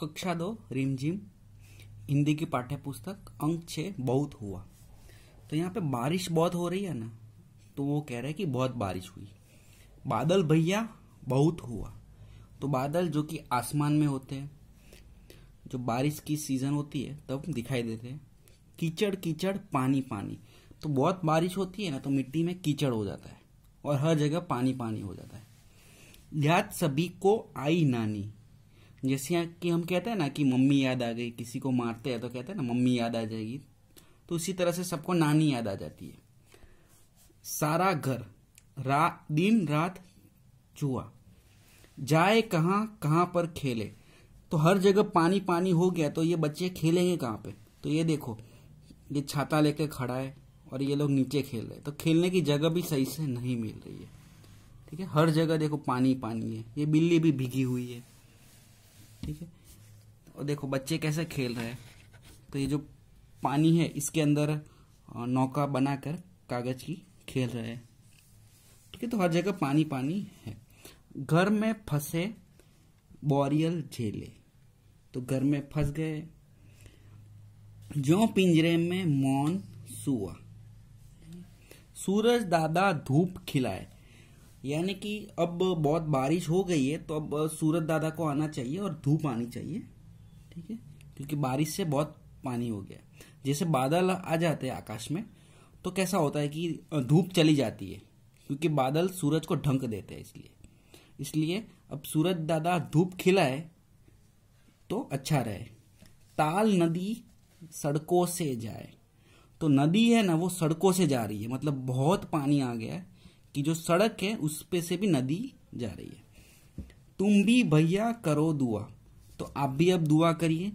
कक्षा दो रिमझिम हिंदी की पाठ्य पुस्तक अंक छः बहुत हुआ तो यहाँ पे बारिश बहुत हो रही है ना तो वो कह रहे हैं कि बहुत बारिश हुई बादल भैया बहुत हुआ तो बादल जो कि आसमान में होते हैं जो बारिश की सीज़न होती है तब दिखाई देते हैं कीचड़ कीचड़ पानी पानी तो बहुत बारिश होती है ना तो मिट्टी में कीचड़ हो जाता है और हर जगह पानी पानी हो जाता है याद सभी को आई नानी जैसे कि हम कहते हैं ना कि मम्मी याद आ गई किसी को मारते हैं तो कहते हैं ना मम्मी याद आ जाएगी तो उसी तरह से सबको नानी याद आ जाती है सारा घर रा दिन रात चुहा जाए कहाँ कहाँ पर खेले तो हर जगह पानी पानी हो गया तो ये बच्चे खेलेंगे कहाँ पे तो ये देखो ये छाता लेके खड़ा है और ये लोग नीचे खेल रहे तो खेलने की जगह भी सही से नहीं मिल रही है ठीक है हर जगह देखो पानी पानी है ये बिल्ली भी भीगी हुई है ठीक है और देखो बच्चे कैसे खेल रहे हैं तो ये जो पानी है इसके अंदर नौका बनाकर कागज की खेल रहे हैं ठीक है तो हर जगह पानी पानी है घर में फंसे बोरियल झेले तो घर में फंस गए जो पिंजरे में मौन सुआ सूरज दादा धूप खिलाए यानी कि अब बहुत बारिश हो गई है तो अब सूरज दादा को आना चाहिए और धूप आनी चाहिए ठीक है क्योंकि बारिश से बहुत पानी हो गया जैसे बादल आ जाते हैं आकाश में तो कैसा होता है कि धूप चली जाती है क्योंकि बादल सूरज को ढंक देते हैं इसलिए इसलिए अब सूरज दादा धूप खिलाए तो अच्छा रहे ताल नदी सड़कों से जाए तो नदी है ना वो सड़कों से जा रही है मतलब बहुत पानी आ गया है कि जो सड़क है उस पे से भी नदी जा रही है तुम भी भैया करो दुआ तो आप भी अब दुआ करिए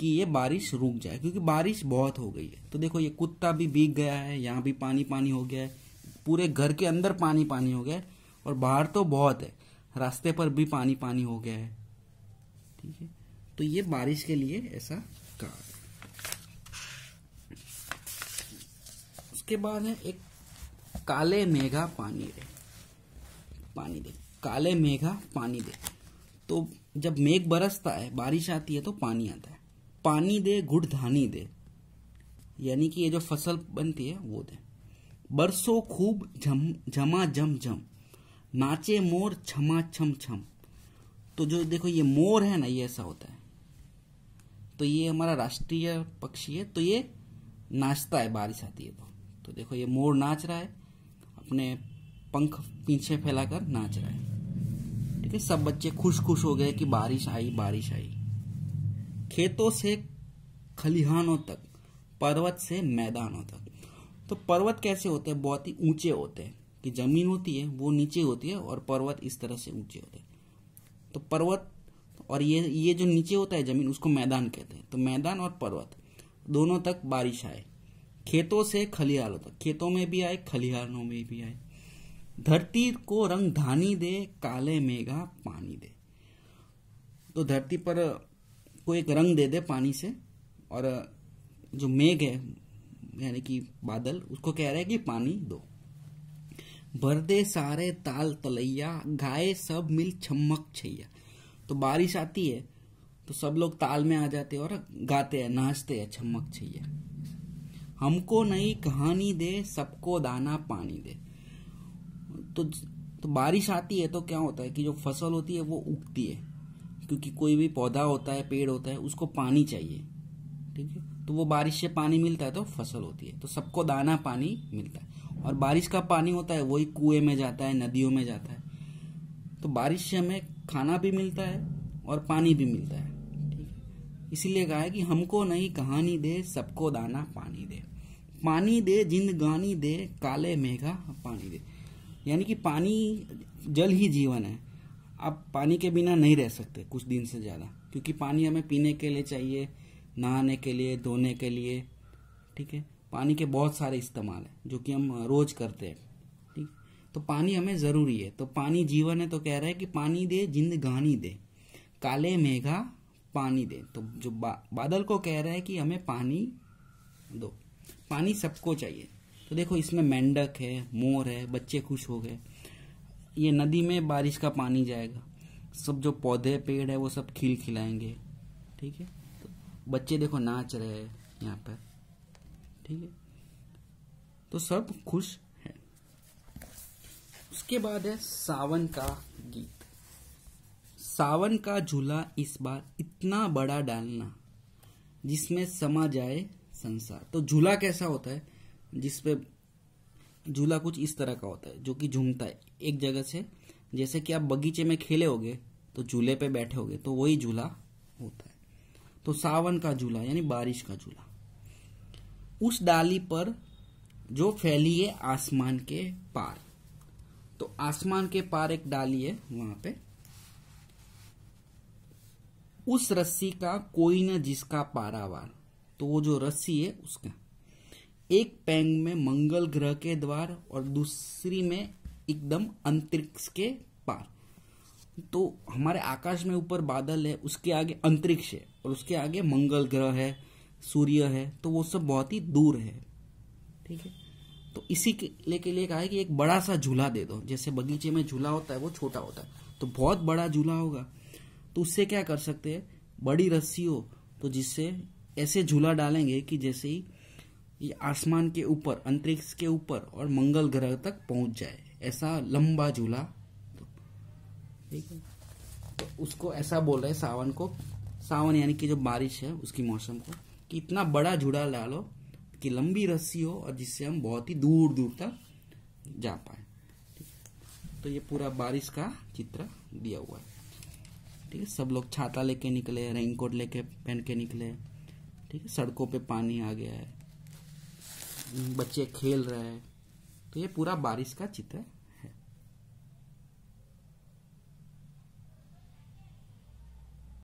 कि ये बारिश रुक जाए क्योंकि बारिश बहुत हो गई है तो देखो ये कुत्ता भी भीग गया है यहाँ भी पानी पानी हो गया है पूरे घर के अंदर पानी पानी हो गया है और बाहर तो बहुत है रास्ते पर भी पानी पानी हो गया है ठीक है तो ये बारिश के लिए ऐसा कहा उसके बाद है एक काले मेघा पानी रे पानी दे काले मेघा पानी दे तो जब मेघ बरसता है बारिश आती है तो पानी आता है पानी दे गुड़ धानी दे यानी कि ये जो फसल बनती है वो दे बरसो खूब झम जम, झमा झम झम नाचे मोर छमा छम छम तो जो देखो ये मोर है ना ये ऐसा होता है तो ये हमारा राष्ट्रीय पक्षी है तो ये नाचता है बारिश आती है तो तो देखो ये मोर नाच रहा है अपने पंख पीछे फैलाकर नाच रहा है ठीक है सब बच्चे खुश खुश हो गए कि बारिश आई बारिश आई खेतों से खलिहानों तक पर्वत से मैदानों तक तो पर्वत कैसे होते हैं बहुत ही ऊंचे होते हैं कि जमीन होती है वो नीचे होती है और पर्वत इस तरह से ऊंचे होते हैं तो पर्वत और ये ये जो नीचे होता है जमीन उसको मैदान कहते हैं तो मैदान और पर्वत दोनों तक बारिश आए खेतों से खलिहारों तक खेतों में भी आए खलिहारों में भी आए धरती को रंग धानी दे काले मेघा पानी दे तो धरती पर को एक रंग दे दे पानी से और जो मेघ है यानी कि बादल उसको कह रहे है कि पानी दो भर दे सारे ताल तलैया गाय सब मिल छमक छैया तो बारिश आती है तो सब लोग ताल में आ जाते हैं और गाते हैं नाचते हैं छमक छैया हमको नई कहानी दे सबको दाना पानी दे तो तो बारिश आती है तो क्या होता है कि जो फसल होती है वो उगती है क्योंकि कोई भी पौधा होता है पेड़ होता है उसको पानी चाहिए ठीक है तो वो बारिश से पानी मिलता है तो फसल होती है तो सबको दाना पानी मिलता है और बारिश का पानी होता है वही कुएं में जाता है नदियों में जाता है तो बारिश से हमें खाना भी मिलता है और पानी भी मिलता है ठीक है इसीलिए कहा है कि हमको नई कहानी दे सबको दाना पानी दे पानी दे जिंदगानी दे काले मेघा पानी दे यानी कि पानी जल ही जीवन है आप पानी के बिना नहीं रह सकते कुछ दिन से ज़्यादा क्योंकि पानी हमें पीने के लिए चाहिए नहाने के लिए धोने के लिए ठीक है पानी के बहुत सारे इस्तेमाल हैं जो कि हम रोज़ करते हैं ठीक तो पानी हमें ज़रूरी है तो पानी जीवन है तो कह रहा है कि पानी दे जिंदगानी दे काले मेघा पानी दे तो जो बा, बादल को कह रहा है कि हमें पानी दो पानी सबको चाहिए तो देखो इसमें मेंढक है मोर है बच्चे खुश हो गए ये नदी में बारिश का पानी जाएगा सब जो पौधे पेड़ है वो सब खिल खिलाएंगे ठीक है तो बच्चे देखो नाच रहे हैं यहाँ पर ठीक है तो सब खुश है उसके बाद है सावन का गीत सावन का झूला इस बार इतना बड़ा डालना जिसमें समा जाए संसार तो झूला कैसा होता है जिसपे झूला कुछ इस तरह का होता है जो कि झूमता है एक जगह से जैसे कि आप बगीचे में खेले होगे तो झूले पे बैठे होगे तो वही झूला होता है तो सावन का झूला यानी बारिश का झूला उस डाली पर जो फैली है आसमान के पार तो आसमान के पार एक डाली है वहां पे उस रस्सी का कोई न जिसका पारावार तो वो जो रस्सी है उसका एक पैंग में मंगल ग्रह के द्वार और दूसरी में एकदम अंतरिक्ष के पार तो हमारे आकाश में ऊपर बादल है उसके आगे अंतरिक्ष है और उसके आगे मंगल ग्रह है सूर्य है तो वो सब बहुत ही दूर है ठीक है तो इसी के लिए लिए कहा है कि एक बड़ा सा झूला दे दो जैसे बगीचे में झूला होता है वो छोटा होता है तो बहुत बड़ा झूला होगा तो उससे क्या कर सकते हैं बड़ी रस्सी हो तो जिससे ऐसे झूला डालेंगे कि जैसे ही ये आसमान के ऊपर अंतरिक्ष के ऊपर और मंगल ग्रह तक पहुंच जाए ऐसा लंबा झूला ठीक है तो उसको ऐसा बोल रहे सावन को सावन यानी कि जो बारिश है उसकी मौसम को कि इतना बड़ा झूला डालो कि लंबी रस्सी हो और जिससे हम बहुत ही दूर दूर तक जा पाए तो ये पूरा बारिश का चित्र दिया हुआ है ठीक है सब लोग छाता लेके निकले रेनकोट लेके पहन के निकले ठीक है सड़कों पे पानी आ गया है बच्चे खेल रहे हैं तो ये पूरा बारिश का चित्र